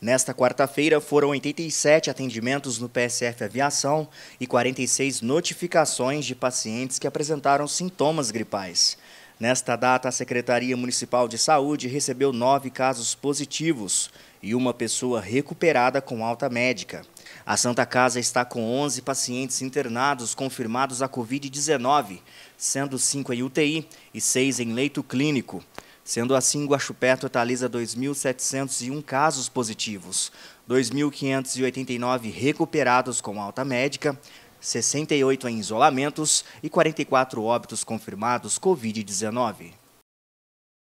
Nesta quarta-feira, foram 87 atendimentos no PSF Aviação e 46 notificações de pacientes que apresentaram sintomas gripais. Nesta data, a Secretaria Municipal de Saúde recebeu nove casos positivos e uma pessoa recuperada com alta médica. A Santa Casa está com 11 pacientes internados confirmados a Covid-19, sendo cinco em UTI e seis em leito clínico. Sendo assim, Guaxupé totaliza 2.701 casos positivos, 2.589 recuperados com alta médica, 68 em isolamentos e 44 óbitos confirmados Covid-19.